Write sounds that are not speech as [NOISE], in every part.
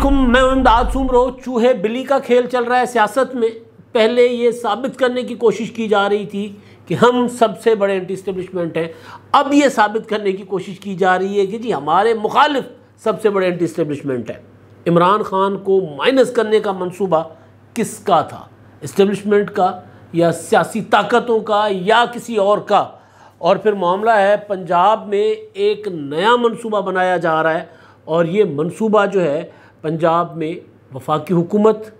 अलैक्म मैं इमदाद सुमरो चूहे बिल्ली का खेल चल रहा है सियासत में पहले ये साबित करने की कोशिश की जा रही थी कि हम सबसे बड़े एंटी इस्टबलिशमेंट हैं अब ये साबित करने की कोशिश की जा रही है कि जी हमारे मुखालिफ सबसे बड़े एंटी इस्टेबलिशमेंट है इमरान खान को माइनस करने का मनसूबा किसका था इस्टेबलिशमेंट का या सियासी ताकतों का या किसी और का और फिर मामला है पंजाब में एक नया मनसूबा बनाया जा रहा है और ये मनसूबा जो है पंजाब में वफाकी हुकूमत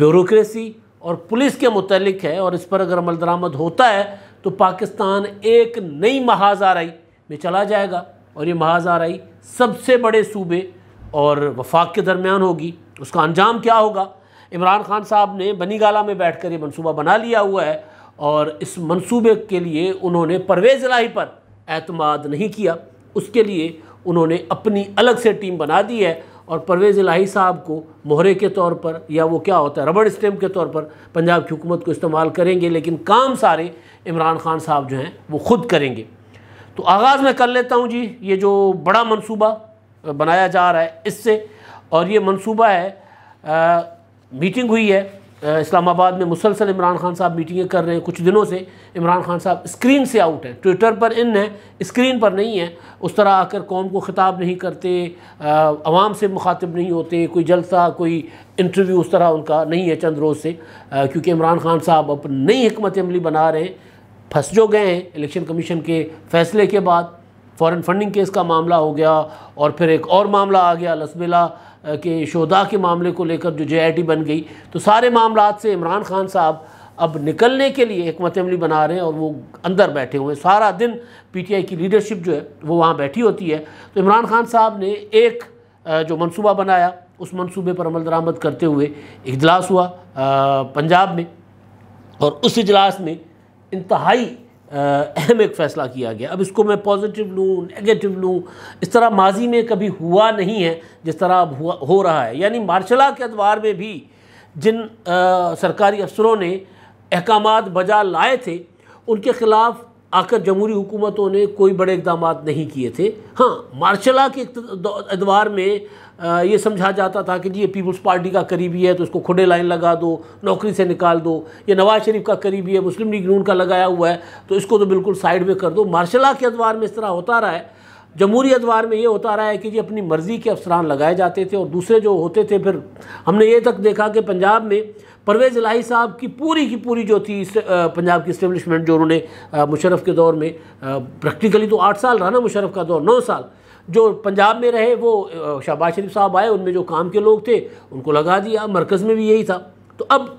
ब्यूरोसी और पुलिस के मतलब है और इस पर अगर अमल दरामद होता है तो पाकिस्तान एक नई महाजाराई में चला जाएगा और ये महाजाराई सबसे बड़े सूबे और वफाक के दरमियान होगी उसका अंजाम क्या होगा इमरान खान साहब ने बनी गाला में बैठ कर ये मनसूबा बना लिया हुआ है और इस मनसूबे के लिए उन्होंने परवेज़ लाही पर एतमाद नहीं किया उसके लिए उन्होंने अपनी अलग से टीम बना दी है और परवेज़ इलाही साहब को मोहरे के तौर पर या वो क्या होता है रबड़ स्टैम्प के तौर पर पंजाब की हुकूमत को इस्तेमाल करेंगे लेकिन काम सारे इमरान खान साहब जो हैं वो ख़ुद करेंगे तो आगाज़ मैं कर लेता हूँ जी ये जो बड़ा मनसूबा बनाया जा रहा है इससे और ये मनसूबा है आ, मीटिंग हुई है इस्लामाबाद में मुसलसल इमरान खान साहब मीटिंगें कर रहे हैं कुछ दिनों से इमरान खान साहब स्क्रीन से आउट हैं ट्विटर पर इन हैं स्क्रीन पर नहीं है उस तरह आकर कौम को ख़िताब नहीं करते आवाम से मुखातब नहीं होते कोई जलसा कोई इंटरव्यू उस तरह उनका नहीं है चंद रोज़ से क्योंकि इमरान खान साहब अब नई हमत अमली बना रहे हैं फंस जो गए हैं इलेक्शन कमीशन के फ़ैसले के बाद फ़ॉरन फंडिंग केस का मामला हो गया और फिर एक और मामला आ गया लसबिला के शहदा के मामले को लेकर जो जे बन गई तो सारे मामला से इमरान खान साहब अब निकलने के लिए हमत अमली बना रहे हैं और वो अंदर बैठे हुए हैं सारा दिन पीटीआई की लीडरशिप जो है वो वहाँ बैठी होती है तो इमरान खान साहब ने एक जो मनसूबा बनाया उस मनसूबे पर अमल दरामद करते हुए इजलास हुआ पंजाब में और उस इजलास में इंतहाई अहम एक फ़ैसला किया गया अब इसको मैं पॉजिटिव लूँ नेगेटिव लूँ इस तरह माजी में कभी हुआ नहीं है जिस तरह अब हुआ हो रहा है यानी मार्शला के अदवार में भी जिन आ, सरकारी अफसरों ने अहकाम बजा लाए थे उनके ख़िलाफ़ आकर जमहूरी हुकूमतों ने कोई बड़े इकदाम नहीं किए थे हाँ मार्शला के अदवार में ये समझा जाता था कि जी ये पीपल्स पार्टी का करीबी है तो इसको खुडे लाइन लगा दो नौकरी से निकाल दो ये नवाज शरीफ का करीबी है मुस्लिम लीग नून का लगाया हुआ है तो इसको तो बिल्कुल साइड में कर दो मार्शला के अदवार में इस तरह होता रहा है जमहूरी अदवार में ये होता रहा है कि जी अपनी मर्ज़ी के अफसरान लगाए जाते थे और दूसरे जो होते थे फिर हमने ये तक देखा कि पंजाब में परवेज़ लाही साहब की पूरी की पूरी जो थी पंजाब की इस्टेब्लिशमेंट जो उन्होंने मुशरफ के दौर में प्रैक्टिकली तो आठ साल रहा ना मुशरफ का दौर नौ साल जो पंजाब में रहे वो शहबाज शरीफ साहब आए उनमें जो काम के लोग थे उनको लगा दिया मरकज़ में भी यही था तो अब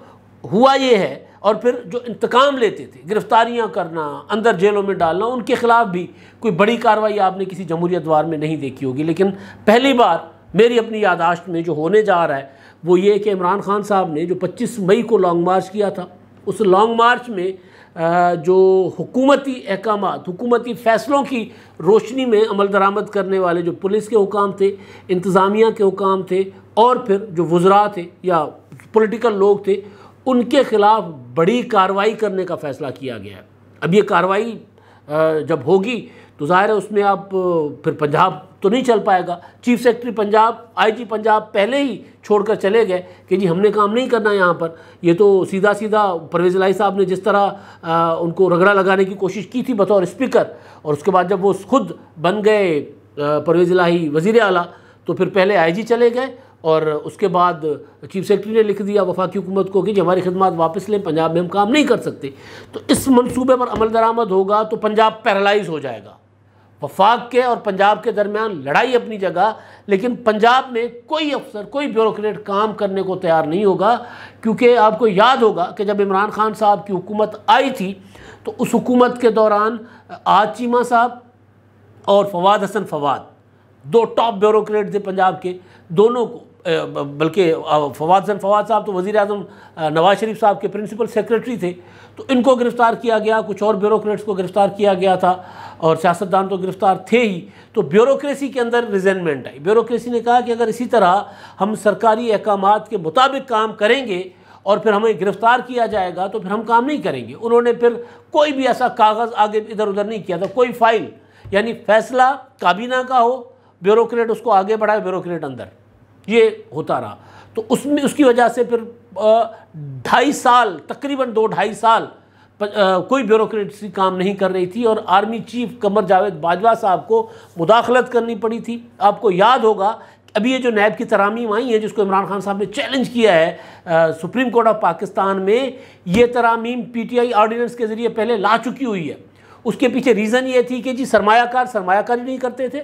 हुआ ये है और फिर जो इंतकाम लेते थे गिरफ्तारियां करना अंदर जेलों में डालना उनके ख़िलाफ़ भी कोई बड़ी कार्रवाई आपने किसी जमहूरियत वार में नहीं देखी होगी लेकिन पहली बार मेरी अपनी यादाश्त में जो होने जा रहा है वो ये कि इमरान खान साहब ने जो 25 मई को लॉन्ग मार्च किया था उस लॉन्ग मार्च में जो हुकूमती अहकाम हुकूमती फ़ैसलों की रोशनी में अमल दरामद करने वाले जो पुलिस के हुकाम थे इंतज़ामिया के हुकाम थे और फिर जो वज़रा थे या पोलिटिकल लोग थे उनके ख़िलाफ़ बड़ी कार्रवाई करने का फ़ैसला किया गया है अब ये कार्रवाई जब होगी तो ज़ाहिर है उसमें आप फिर पंजाब तो नहीं चल पाएगा chief secretary Punjab IG Punjab पहले ही छोड़कर चले गए कि जी हमने काम नहीं करना यहाँ पर ये तो सीधा सीधा परवेज लाई साहब ने जिस तरह आ, उनको रगड़ा लगाने की कोशिश की थी बतौर स्पीकर और उसके बाद जब वो खुद बन गए परवेज लाही वजीर अला तो फिर पहले आई चले गए और उसके बाद चीफ सेक्रेटरी ने लिख दिया वफाकी हुकूमत को कि हमारी खदमात वापस लें पंजाब में हम काम नहीं कर सकते तो इस मनसूबे पर अमल दरामद होगा तो पंजाब पैरालाइज हो जाएगा वफाक के और पंजाब के दरमियान लड़ाई अपनी जगह लेकिन पंजाब में कोई अफसर कोई ब्यूरोक्रेट काम करने को तैयार नहीं होगा क्योंकि आपको याद होगा कि जब इमरान खान साहब की हुकूमत आई थी तो उस हुकूमत के दौरान आज चीमा साहब और फवाद हसन फवाद दो टॉप ब्यूरोक्रेट थे पंजाब के दोनों को बल्कि फवाद सन फवाद साहब तो वज़ी अजम नवाज़ शरीफ साहब के प्रिंसिपल सेक्रेटरी थे तो इनको गिरफ़्तार किया गया कुछ और ब्यूरोक्रेट्स को गिरफ़्तार किया गया था और सियासतदान तो गिरफ़्तार थे ही तो ब्यूरोक्रेसी के अंदर रिजेनमेंट आई ब्यूरोक्रेसी ने कहा कि अगर इसी तरह हम सरकारी अहकाम के मुताबिक काम करेंगे और फिर हमें गिरफ़्तार किया जाएगा तो फिर हम काम नहीं करेंगे उन्होंने फिर कोई भी ऐसा कागज़ आगे इधर उधर नहीं किया था कोई फाइल यानी फैसला काबीना का हो ब्यूरोक्रेट उसको आगे बढ़ाए ब्यूरोक्रेट अंदर ये होता रहा तो उसमें उसकी वजह से फिर ढाई साल तकरीबन दो ढाई साल प, आ, कोई ब्यूरोक्रेसी काम नहीं कर रही थी और आर्मी चीफ कमर जावेद बाजवा साहब को मुदाखलत करनी पड़ी थी आपको याद होगा अभी ये जो नैब की तरामीम आई हैं जिसको इमरान खान साहब ने चैलेंज किया है आ, सुप्रीम कोर्ट ऑफ पाकिस्तान में ये तरामीम पीटीआई ऑर्डिनेंस के ज़रिए पहले ला चुकी हुई है उसके पीछे रीज़न ये थी कि जी सरमाकार सरमाकारी नहीं करते थे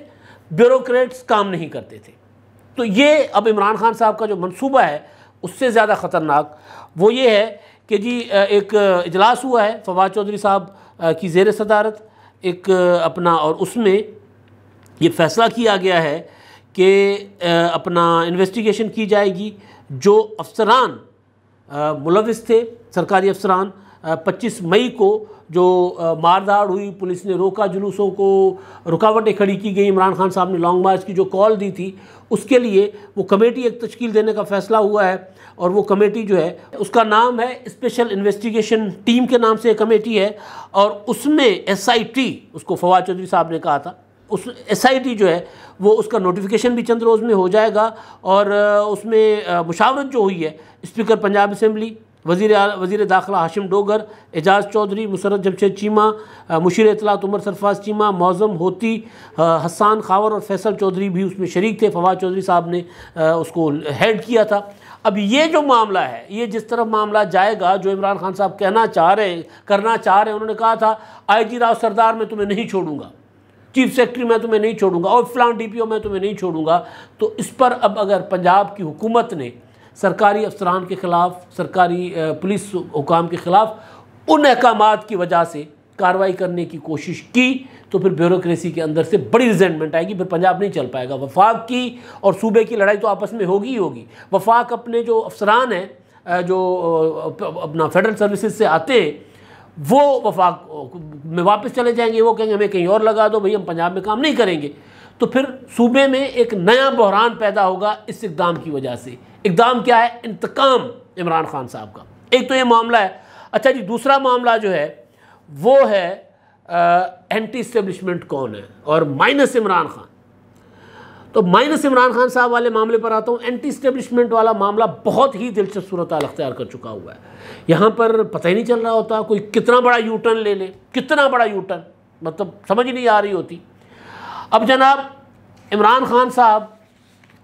ब्यूरोक्रेट्स काम नहीं करते थे तो ये अब इमरान खान साहब का जो मनसूबा है उससे ज़्यादा ख़तरनाक वो ये है कि जी एक इजलास हुआ है फवाद चौधरी साहब की जेर सदारत एक अपना और उसमें ये फैसला किया गया है कि अपना इन्वेस्टिगेशन की जाएगी जो अफसरान मुलविस थे सरकारी अफसरान 25 मई को जो मारधाड़ हुई पुलिस ने रोका जुलूसों को रुकावटें खड़ी की गई इमरान खान साहब ने लॉन्ग मार्च की जो कॉल दी थी उसके लिए वो कमेटी एक तश्कील देने का फैसला हुआ है और वो कमेटी जो है उसका नाम है स्पेशल इन्वेस्टिगेशन टीम के नाम से कमेटी है और उसमें टी उसको फवाद चौधरी साहब ने कहा था उस टी जो है वो उसका नोटिफिकेशन भी चंद रोज़ में हो जाएगा और उसमें मुशावरत जो हुई है स्पीकर पंजाब असम्बली वजीर वजीर दाखिला हाशिम डोगर एजाज चौधरी मुसरत जमशेद चीमा मुशीर इतलात उमर सरफाज चीमा मौज़म होती हसान खावर और फैसल चौधरी भी उसमें शरीक थे फवाद चौधरी साहब ने उसको हेड किया था अब ये जो मामला है ये जिस तरफ मामला जाएगा जो इमरान खान साहब कहना चाह रहे हैं करना चाह रहे हैं उन्होंने कहा था आईजी राव सरदार मैं तुम्हें नहीं छोड़ूंगा चीफ सेक्रेटरी मैं तुम्हें नहीं छोड़ूंगा और फिलहाल डीपीओ मैं तुम्हें नहीं छोड़ूंगा तो इस पर अब अगर पंजाब की हुकूमत ने सरकारी अफसरान के ख़िलाफ़ सरकारी पुलिस हुकाम के ख़िलाफ़ उन अहकाम की वजह से कार्रवाई करने की कोशिश की तो फिर ब्यूरोसी के अंदर से बड़ी रिजेंटमेंट आएगी फिर पंजाब नहीं चल पाएगा वफाक की और सूबे की लड़ाई तो आपस में होगी ही होगी वफाक अपने जो अफसरान हैं जो अपना फेडरल सर्विसेज से आते हैं वो वफाक में वापस चले जाएंगे वो कहेंगे हमें कहीं और लगा दो भाई हम पंजाब में काम नहीं करेंगे तो फिर सूबे में एक नया बहरान पैदा होगा इस इकदाम की वजह से इकदाम क्या है इंतकाम इमरान खान साहब का एक तो ये मामला है अच्छा जी दूसरा मामला जो है वो है एंटी इस्टेब्लिशमेंट कौन है और माइनस इमरान खान तो माइनस इमरान खान साहब वाले मामले पर आता हूँ एंटी इस्टेब्लिशमेंट वाला मामला बहुत ही दिलचस्प सूरत अख्तियार कर चुका हुआ है यहाँ पर पता ही नहीं चल रहा होता कोई कितना बड़ा यूटर्न ले ले कितना बड़ा यूटर्न मतलब समझ नहीं आ रही होती अब जनाब इमरान खान साहब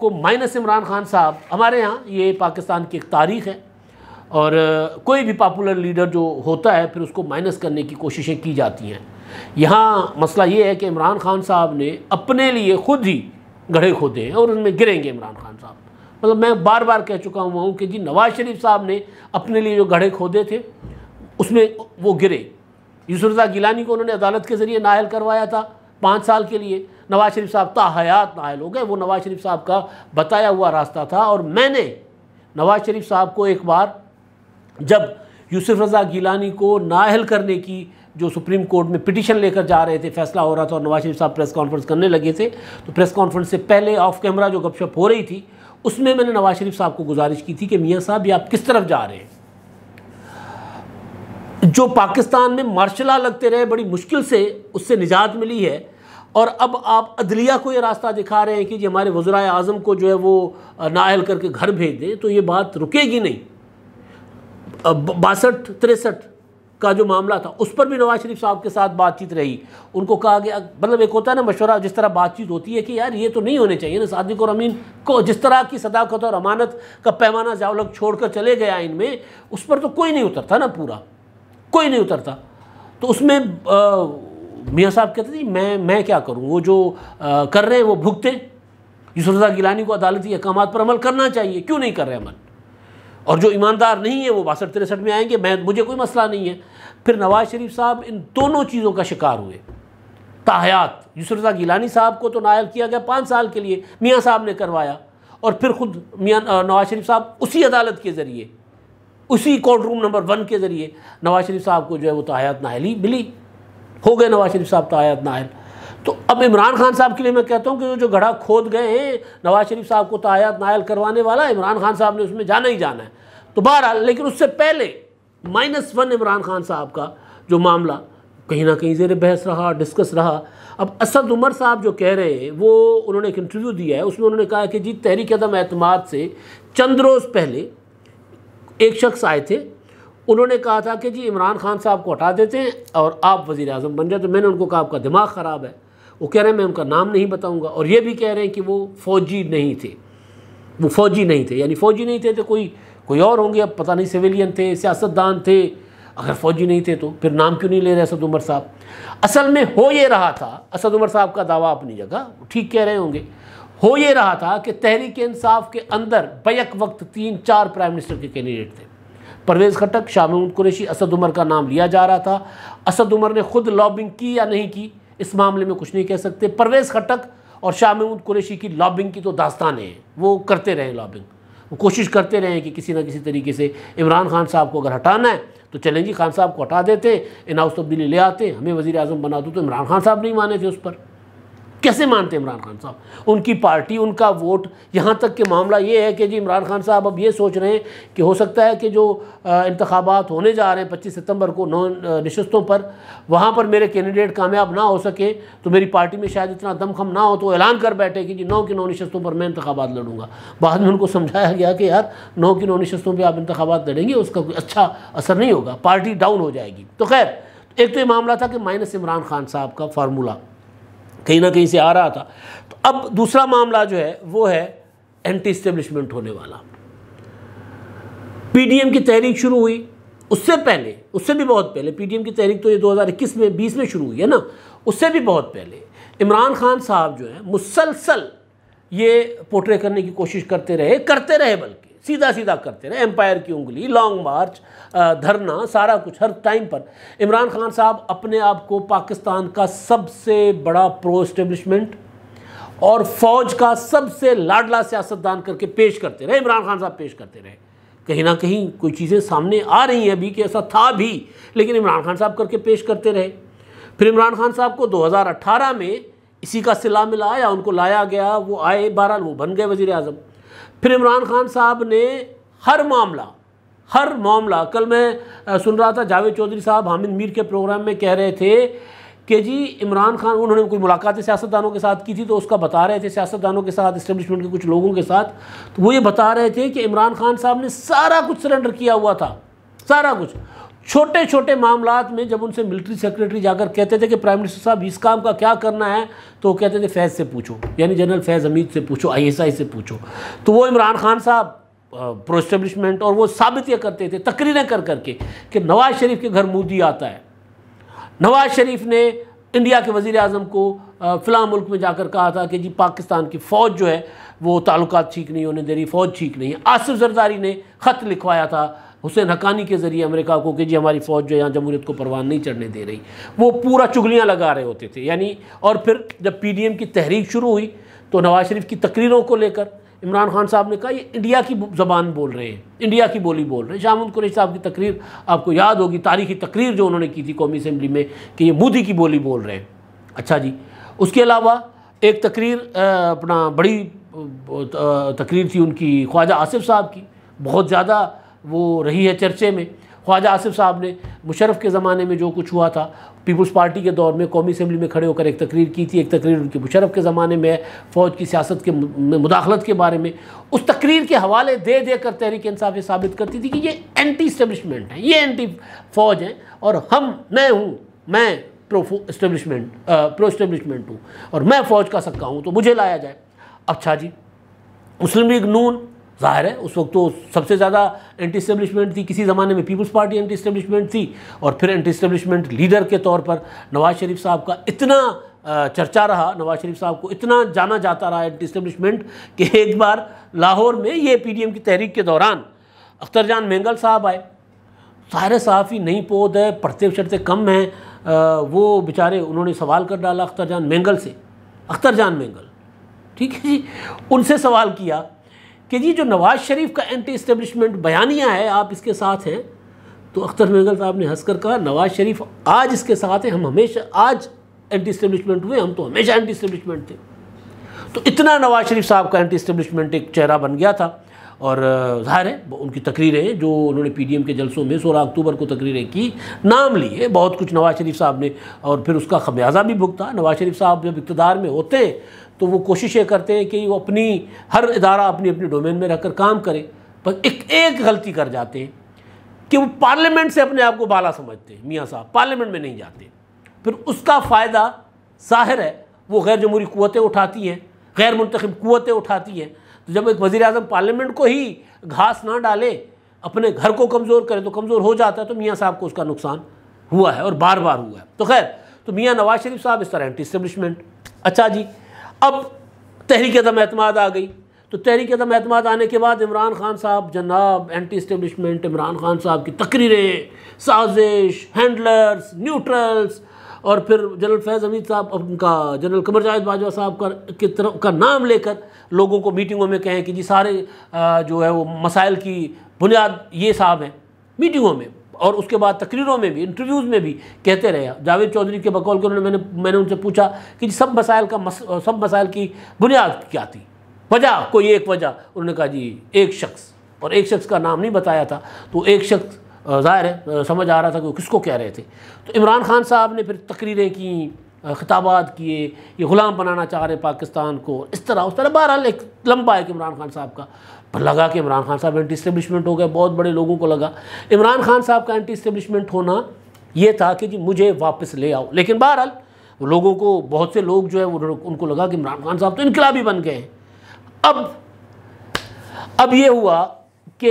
को माइनस इमरान खान साहब हमारे यहाँ ये पाकिस्तान की एक तारीख है और कोई भी पॉपुलर लीडर जो होता है फिर उसको माइनस करने की कोशिशें की जाती हैं यहाँ मसला ये है कि इमरान खान साहब ने अपने लिए खुद ही गढ़े खोदे हैं और उनमें गिरेंगे इमरान खान साहब मतलब मैं बार बार कह चुका हुआ हूँ कि जी नवाज़ शरीफ साहब ने अपने लिए जो गढ़े खोदे थे उसमें वो गिरे यूसुरजा गिलानी को उन्होंने अदालत के ज़रिए नायल करवाया था पाँच साल के लिए नवाज शरीफ साहब ताहयात नायल हो गए वो नवाज शरीफ साहब का बताया हुआ रास्ता था और मैंने नवाज शरीफ साहब को एक बार जब यूसुफ रज़ा गीलानी को नाहल करने की जो सुप्रीम कोर्ट में पिटीशन लेकर जा रहे थे फैसला हो रहा था और नवाज शरीफ साहब प्रेस कॉन्फ्रेंस करने लगे थे तो प्रेस कॉन्फ्रेंस से पहले ऑफ कैमरा जो गपशप हो रही थी उसमें मैंने नवाज शरीफ साहब को गुजारिश की थी कि मियाँ साहब ये आप किस तरफ जा रहे हैं जो पाकिस्तान में मार्शला लगते रहे बड़ी मुश्किल से उससे निजात मिली है और अब आप अदलिया को ये रास्ता दिखा रहे हैं कि जी हमारे वज्रा अज़म को जो है वो नायल करके घर भेज दें तो ये बात रुकेगी नहीं बासठ तिरसठ का जो मामला था उस पर भी नवाज शरीफ साहब के साथ बातचीत रही उनको कहा गया मतलब एक होता है ना मशवरा जिस तरह बातचीत होती है कि यार ये तो नहीं होने चाहिए ना सादिक और अमीन को जिस तरह की सदाकत और अमानत का पैमाना जाओ लोग छोड़ कर चले गए आइन में उस पर तो कोई नहीं उतरता ना पूरा कोई नहीं उतरता तो उसमें आ, मियाँ साहब कहते थे मैं मैं क्या करूँ वो जो आ, कर रहे हैं वो भुगते यूसुफा गिलानी को अदालती अहकाम पर अमल करना चाहिए क्यों नहीं कर रहे अमल और जो ईमानदार नहीं है वो बासठ तिरसठ में आएंगे मैं मुझे कोई मसला नहीं है फिर नवाज़ शरीफ साहब इन दोनों चीज़ों का शिकार हुए ताहयात यूसुफा गिलानी साहब को तो नायल किया गया पाँच साल के लिए मियाँ साहब ने करवाया और फिर ख़ुद मियाँ नवाज़ शरीफ साहब उसी अदालत के ज़रिए उसी कोर्ट रूम नंबर वन के ज़रिए नवाज़ शरीफ साहब को जो है वो तो हयात नाहली मिली हो गए नवाज शरीफ साहब तो आयत नायल तो अब इमरान खान साहब के लिए मैं कहता हूँ कि जो गढ़ा खोद गए हैं नवाज शरीफ साहब को तो आयात नायल करवाने वाला इमरान खान साहब ने उसमें जाना ही जाना है तो बहरहाल लेकिन उससे पहले माइनस वन इमरान खान साहब का जो मामला कहीं ना कहीं जेर बहस रहा डिस्कस रहा अब असद उमर साहब जो कह रहे हैं वो उन्होंने एक इंटरव्यू दिया है उसमें उन्होंने कहा कि जी तहरीक अदम अहतम से चंद रोज़ पहले एक शख्स आए थे उन्होंने कहा था कि जी इमरान खान साहब को हटा देते हैं और आप वज़ी अजम बन जाए तो मैंने उनको कहा आपका दिमाग ख़राब है वो कह रहे हैं मैं उनका नाम नहीं बताऊँगा और ये भी कह रहे हैं कि वो फ़ौजी नहीं थे वो फ़ौजी नहीं थे यानी फ़ौजी नहीं थे तो कोई कोई और होंगे अब पता नहीं सिविलियन थे सियासतदान थे अगर फ़ौजी नहीं थे तो फिर नाम क्यों नहीं ले रहे असद उमर साहब असल में हो ये रहा था असद उमर साहब का दावा अपनी जगह ठीक कह रहे होंगे हो ये रहा था कि तहरीक इंसाफ के अंदर बैक वक्त तीन चार प्राइम मिनिस्टर के कैंडिडेट थे परवेज़ खटक महमूद कुरेशी असद उमर का नाम लिया जा रहा था असद उमर ने खुद लॉबिंग की या नहीं की इस मामले में कुछ नहीं कह सकते परवेज़ खटक और शाह महमूद कुरेशी की लॉबिंग की तो दास्तान है वो करते रहे लॉबिंग वो कोशिश करते रहे कि किसी ना किसी तरीके से इमरान खान साहब को अगर हटाना है तो चलेंगी खान साहब को हटा देते इन हाउस तब्दीली ले आते हमें वज़ी अजम बना दो तो इमरान खान साहब नहीं माने थे उस पर कैसे मानते इमरान खान साहब उनकी पार्टी उनका वोट यहाँ तक के मामला ये है कि जी इमरान खान साहब अब ये सोच रहे हैं कि हो सकता है कि जो इंतबात होने जा रहे हैं पच्चीस सितम्बर को नौ नशस्तों पर वहाँ पर मेरे कैंडिडेट कामयाब ना हो सके तो मेरी पार्टी में शायद इतना दमखम ना हो तो ऐलान कर बैठे कि जी नौ की नौ नशस्तों पर मैं इंतबात लड़ूंगा बाद में उनको समझाया गया कि यार नौ की नौ नशस्तों पर आप इंतबात लड़ेंगे उसका कोई अच्छा असर नहीं होगा पार्टी डाउन हो जाएगी तो खैर एक तो ये मामला था कि माइनस इमरान खान साहब का फार्मूला कहीं ना कहीं से आ रहा था तो अब दूसरा मामला जो है वो है एंटी इस्टेब्लिशमेंट होने वाला पीडीएम की तहरीक शुरू हुई उससे पहले उससे भी बहुत पहले पीडीएम की तहरीक तो ये 2021 में 20 में शुरू हुई है ना उससे भी बहुत पहले इमरान खान साहब जो है मुसलसल ये पोर्ट्रे करने की कोशिश करते रहे करते रहे बल्कि सीधा सीधा करते रहे एम्पायर की उंगली लॉन्ग मार्च धरना सारा कुछ हर टाइम पर इमरान खान साहब अपने आप को पाकिस्तान का सबसे बड़ा प्रो इस्टेब्लिशमेंट और फौज का सबसे लाडला सियासतदान करके पेश करते रहे इमरान खान साहब पेश करते रहे कहीं ना कहीं कोई चीज़ें सामने आ रही हैं अभी कि ऐसा था भी लेकिन इमरान खान साहब करके पेश करते रहे फिर इमरान खान साहब को 2018 में इसी का सिला मिला या उनको लाया गया वो आए बहरहाल वो बन गए वज़ी अजम फिर इमरान खान साहब ने हर मामला हर मामला कल मैं सुन रहा था जावेद चौधरी साहब हामिद मीर के प्रोग्राम में कह रहे थे कि जी इमरान खान उन्होंने कोई मुलाकात सियासतदानों के साथ की थी तो उसका बता रहे थे सियासतदानों के साथ इस्टेब्लिशमेंट के कुछ लोगों के साथ तो वो ये बता रहे थे कि इमरान खान साहब ने सारा कुछ सरेंडर किया हुआ था सारा कुछ छोटे छोटे मामला में जब उनसे मिलिट्री सेक्रेटरी जाकर कहते थे कि प्राइम मिनिस्टर साहब इस काम का क्या करना है तो कहते थे फैज़ से पूछो यानी जनरल फैज़ हमीद से पूछो आईएसआई से पूछो तो वो इमरान खान साहब प्रो इस्टेब्लिशमेंट और वो साबित ये करते थे तकरीरें कर करके कि नवाज़ शरीफ के घर मोदी आता है नवाज़ शरीफ ने इंडिया के वज़ी अजम को फ़िलहाल मुल्क में जाकर कहा था कि जी पाकिस्तान की फ़ौज जो है वो ताल्लुक ठीक नहीं होने दे रही फ़ौज ठीक नहीं है आसिफ जरदारी ने ख़त लिखवाया था हुसैन हकानी के ज़रिए अमेरिका को कि जी हमारी फ़ौज जो यहाँ जमहूरियत को परवान नहीं चढ़ने दे रही वो पूरा चुगलियाँ लगा रहे होते थे यानी और फिर जब एम की तहरीक शुरू हुई तो नवाज शरीफ की तकरीरों को लेकर इमरान खान साहब ने कहा ये इंडिया की ज़बान बोल रहे हैं इंडिया की बोली बोल रहे हैं शामुल कुरैश साहब की तकरीर आपको याद होगी तारीखी तकरीर जो उन्होंने की थी कौमी असम्बली में कि ये मोदी की बोली बोल रहे हैं अच्छा जी उसके अलावा एक तकरीर अपना बड़ी तकरीर थी उनकी ख्वाजा आसिफ साहब की बहुत ज़्यादा वो रही है चर्चे में ख्वाजा आसिफ साहब ने मुशरफ के ज़माने में जो कुछ हुआ था पीपल्स पार्टी के दौर में कौमी असम्बली में खड़े होकर एक तकरीर की थी एक तकरीर उनकी मुशरफ के ज़माने में फ़ौज की सियासत के मुदाखलत के बारे में उस तकरीर के हवाले दे दे कर तहरीक इंसाफ ये साबित करती थी कि ये एंटी इस्टबलिशमेंट है ये एंटी फ़ौज हैं और हम मैं हूँ मैं प्रो इस्टबलिशमेंट प्रो इस्टबलिशमेंट हूँ और मैं फ़ौज का सक्का हूँ तो मुझे लाया जाए अच्छा जी मुस्लिम लीग नून ज़ाहिर है उस वक्त तो सबसे ज़्यादा एंटी इस्टेब्लिशमेंट थी किसी ज़माने में पीपल्स पार्टी एंटी इस्टेब्लिशमेंट थी और फिर एंटी स्टैब्लिशमेंट लीडर के तौर पर नवाज़ शरीफ साहब का इतना चर्चा रहा नवाज शरीफ साहब को इतना जाना जाता रहा एंटी इस्टेब्लिशमेंट कि एक बार लाहौर में ये एम की तहरीक के दौरान अख्तर जान मेंगल साहब आए सारे सहाफ़ी नहीं पौध है पढ़ते उछरते कम हैं वो बेचारे उन्होंने सवाल कर डाला अख्तर जान मेंगल से अख्तर जान मेंगल ठीक है जी उनसे सवाल किया कि जी जो नवाज़ शरीफ का एंटी इस्टेब्लिशमेंट बयानिया है आप इसके साथ हैं तो अख्तर मेगल साहब ने हंसकर कहा नवाज़ शरीफ आज इसके साथ हैं हम हमेशा आज एंटी इस्टेब्लिशमेंट हुए हम तो हमेशा एंटी इस्टेब्लिशमेंट थे तो इतना नवाज़ शरीफ साहब का एंटी इस्टेब्लिशमेंट एक चेहरा बन गया था और ज़ाहिर है उनकी तकरीरें जो उन्होंने एम के जलसों में सोलह अक्टूबर को तकरीरें की नाम लिए बहुत कुछ नवाज़ शरीफ साहब ने और फिर उसका खमियाजा भी भुगता नवाज़ शरीफ साहब जब इकतदार में होते हैं तो वो कोशिश ये करते हैं कि वो अपनी हर इदारा अपनी अपनी डोमेन में रख कर काम करे पर एक एक गलती कर जाते हैं कि वो पार्लियामेंट से अपने आप को बाला समझते हैं मियाँ साहब पार्लियामेंट में नहीं जाते फिर उसका फ़ायदा ज़ाहिर है वो गैर जमहूरी क़वतें उठाती हैं गैर मुंतखब क़वतें उठाती हैं तो जब एक वज़ी अजम पार्लियामेंट को ही घास ना डाले अपने घर को कमज़ोर करे तो कमज़ोर हो जाता है तो मियाँ साहब को उसका नुकसान हुआ है और बार बार हुआ है तो खैर तो मियाँ नवाज शरीफ साहब इस तरह एंटी इस्टबलिशमेंट अच्छा जी अब तहरीक दम अतमाद आ गई तो तहरीक दम अतमाद आने के बाद इमरान खान साहब जनाब एंटी इस्टबलिशमेंट इमरान खान साहब की तकरीरें साजिश हैंडलर्स न्यूट्रल्स और फिर जनरल फैज़ हमीद साहब उनका जनरल कमर जावेद बाजवा साहब का की तरफ का नाम लेकर लोगों को मीटिंगों में कहें कि जी सारे जो है वो मसाइल की बुनियाद ये साहब हैं मीटिंगों में और उसके बाद तकरीरों में भी इंटरव्यूज़ में भी कहते रहे जावेद चौधरी के बकौल के उन्होंने मैंने मैंने उनसे पूछा कि सब मसाइल का मस, सब मसाइल की बुनियाद क्या थी वजह कोई एक वजह उन्होंने कहा जी एक शख्स और एक शख्स का नाम नहीं बताया था तो एक शख्स ज़ाहिर है समझ आ रहा था कि वो किसको कह रहे थे तो इमरान खान साहब ने फिर तकरीरें की खिताबात किए ये ग़ुलाम बनाना चाह रहे पाकिस्तान को इस तरह उस तरह बहरहाल एक लंबा एक इमरान खान साहब का पर लगा कि इमरान खान साहब एंटी इस्टेब्लिशमेंट हो गए बहुत बड़े लोगों को लगा इमरान खान साहब का एंटी इस्टेब्लिशमेंट होना ये था कि जी मुझे वापस ले आओ लेकिन बहरहाल लोगों को बहुत से लोग जो है उनको लगा कि इमरान खान साहब तो इनकलाबी बन गए हैं अब अब ये हुआ कि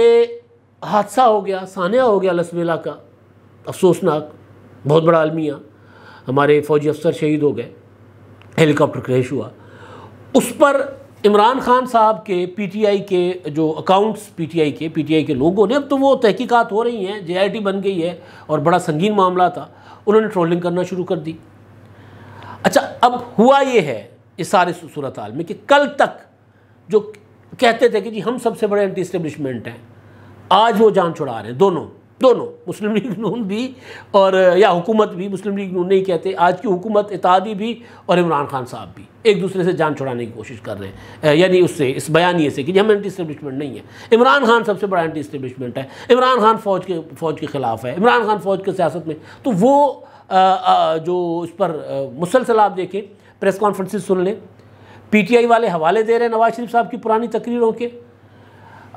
हादसा हो गया सानिया हो गया लसमेला का अफसोसनाक बहुत बड़ा आलमिया हमारे फ़ौजी अफसर शहीद हो गए हेलीकॉप्टर क्रैश हुआ उस पर इमरान खान साहब के पीटीआई के जो अकाउंट्स पीटीआई के पीटीआई के लोगों ने अब तो वो तहकीकात हो रही हैं जेआईटी बन गई है और बड़ा संगीन मामला था उन्होंने ट्रोलिंग करना शुरू कर दी अच्छा अब हुआ ये है इस सारे सूरत हाल में कि कल तक जो कहते थे कि जी हम सबसे बड़े एंटी इस्टेब्लिशमेंट हैं आज वो जान छुड़ा रहे हैं दोनों दोनों मुस्लिम लीग नून भी और या हुकूमत भी मुस्लिम लीग नून नहीं कहते आज की हुकूमत इतादी भी और इमरान खान साहब भी एक दूसरे से जान छुड़ाने की कोशिश कर रहे हैं यानी उससे इस बयानी से कि हम एंटी इस्टेब्लिशमेंट नहीं है इमरान खान सबसे बड़ा एंटी इस्टेब्लिशमेंट है इमरान खान फौज के फौज के ख़िलाफ़ है इमरान खान फौज के सियासत में तो वो आ, आ, जो इस पर मुसलसल आप देखें प्रेस कॉन्फ्रेंसिस सुन लें आई वाले हवाले दे रहे हैं नवाज शरीफ साहब की पुरानी तकरीरों के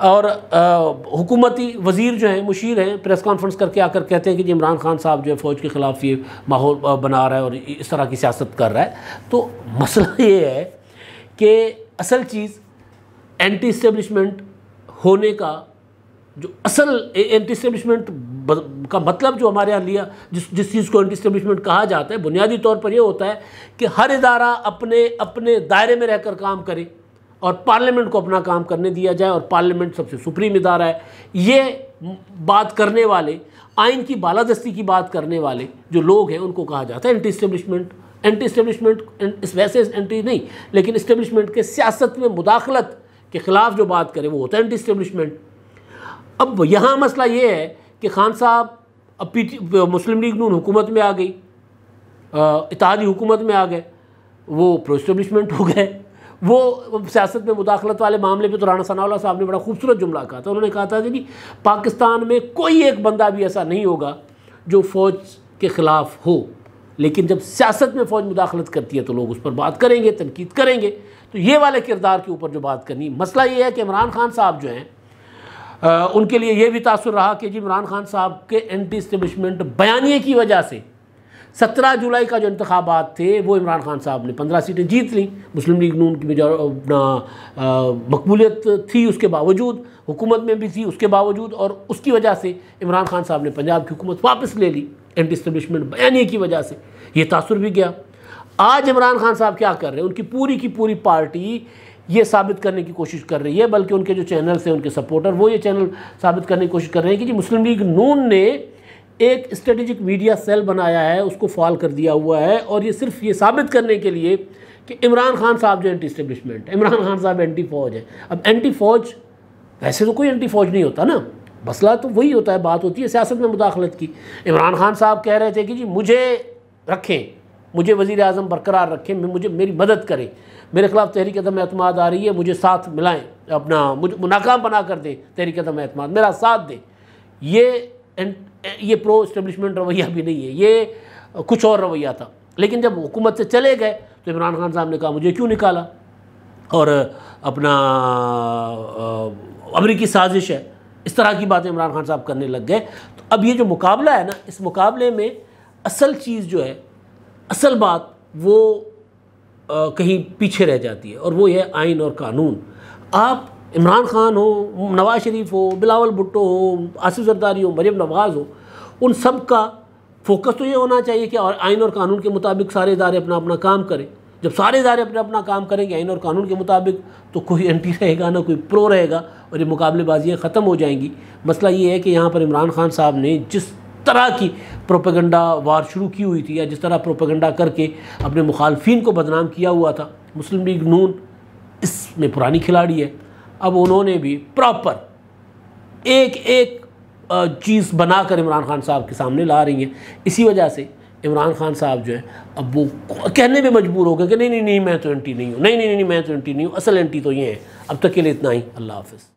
और आ, हुकूमती वज़ीर जो हैं मुशीर हैं प्रेस कॉन्फ्रेंस करके आकर कहते हैं कि जी इमरान खान साहब जो है फ़ौज के ख़िलाफ़ ये माहौल बना रहा है और इस तरह की सियासत कर रहा है तो मसला [LAUGHS] ये है कि असल चीज़ एंटी इस्टेबलिशमेंट होने का जो असल एंटी इस्टेबलिशमेंट का मतलब जो हमारे यहाँ लिया जिस जिस चीज़ को एंटी इस्टेबलिशमेंट कहा जाता है बुनियादी तौर पर यह होता है कि हर इदारा अपने अपने दायरे में रहकर काम करें और पार्लियामेंट को अपना काम करने दिया जाए और पार्लियामेंट सबसे सुप्रीम इदारा है ये बात करने वाले आइन की बालादस्ती की बात करने वाले जो लोग हैं उनको कहा जाता है एंटी इस्टेब्लिशमेंट एंटी इस्टेब्लिशमेंट इस वैसे एंटी नहीं लेकिन इस्टेब्लिशमेंट के सियासत में मुदाखलत के ख़िलाफ़ जो बात करें वो होता है एंटी इस्टेब्लिशमेंट अब यहाँ मसला ये है कि खान साहब अब पी मुस्लिम लीग नून हुकूमत में आ गई इतिहादी हुकूमत में आ गए वो प्रो इस्टेब्लिशमेंट हो गए वो सियासत में मुदाखलत वाले मामले पे तो राना सना साहब ने बड़ा खूबसूरत जुमला कहा था उन्होंने कहा था कि पाकिस्तान में कोई एक बंदा भी ऐसा नहीं होगा जो फ़ौज के ख़िलाफ़ हो लेकिन जब सियासत में फ़ौज मुदाखलत करती है तो लोग उस पर बात करेंगे तनकीद करेंगे तो ये वाले किरदार के ऊपर जो बात करनी मसला ये है कि इमरान खान साहब जो हैं उनके लिए ये भी तासर रहा कि जी इमरान खान साहब के एंटी इस्टबलिशमेंट बयानी की वजह से सत्रह जुलाई का जो इंतबात थे वो इमरान खान साहब ने पंद्रह सीटें जीत लीं मुस्लिम लीग नून की अपना मकबूलियत थी उसके बावजूद हुकूमत में भी थी उसके बावजूद और उसकी वजह से इमरान खान साहब ने पंजाब की हुकूमत वापस ले ली एंटी इस्टबलिशमेंट बयानी की वजह से ये तासर भी गया आज इमरान खान साहब क्या कर रहे हैं उनकी पूरी की पूरी पार्टी ये साबित करने की कोशिश कर रही है बल्कि उनके जो चैनल्स हैं उनके सपोर्टर वो ये चैनल साबित करने की कोशिश कर रहे हैं कि जी मुस्लिम लीग नून ने एक स्ट्रेटेजिक मीडिया सेल बनाया है उसको फॉल कर दिया हुआ है और ये सिर्फ ये साबित करने के लिए कि इमरान खान साहब जो एंटी है इमरान खान साहब एंटी फौज है अब एंटी फौज वैसे तो कोई एंटी फौज नहीं होता ना मसला तो वही होता है बात होती है सियासत में मुदाखलत की इमरान खान साहब कह रहे थे कि जी मुझे रखें मुझे वजीर अजम बरकरार रखें मुझे मेरी मदद करें मेरे खिलाफ तहरीक अदम अतमाद आ रही है मुझे साथ मिलाएं अपना मुझे नाकाम बना कर दें तहरीक अदम अतमाद मेरा साथ दें ये एंड eh, ये प्रो इस्टेब्लिशमेंट रवैया भी नहीं है ये eh, कुछ और रवैया था लेकिन जब हुकूमत से चले गए तो इमरान खान साहब ने कहा मुझे क्यों निकाला और eh, अपना अमरीकी साजिश है इस तरह की बातें इमरान खान साहब करने लग गए तो अब ये जो मुकाबला है ना इस मुकाबले में असल चीज़ जो है असल बात वो आ, कहीं पीछे रह जाती है और वो है आइन और कानून आप इमरान खान हो नवाज शरीफ हो बिलावल भुट्टो हो आसिफ जरदारी हो मरियम नवाज़ हो उन सब का फोकस तो ये होना चाहिए कि और आइन और कानून के मुताबिक सारे इदारे अपना अपना काम करें जब सारे इदारे अपना अपना काम करेंगे आइन और कानून के मुताबिक तो कोई एंटी रहेगा ना कोई प्रो रहेगा और ये मुकाबलेबाजियाँ ख़त्म हो जाएंगी मसला ये है कि यहाँ पर इमरान खान साहब ने जिस तरह की प्रोपेगंडा वार शुरू की हुई थी या जिस तरह प्रोपेगंडा करके अपने मुखालफी को बदनाम किया हुआ था मुस्लिम लीग नून इसमें पुरानी खिलाड़ी है अब उन्होंने भी प्रॉपर एक एक चीज़ बनाकर इमरान खान साहब के सामने ला रही हैं इसी वजह से इमरान खान साहब जो है अब वो कहने में मजबूर हो गए कि नहीं नहीं नहीं मैं तो एंटी नहीं हूँ नहीं नहीं नहीं मैं तो एंटी नहीं हूँ असल एंटी तो ये है अब तक के लिए इतना ही अल्लाह हाफिज़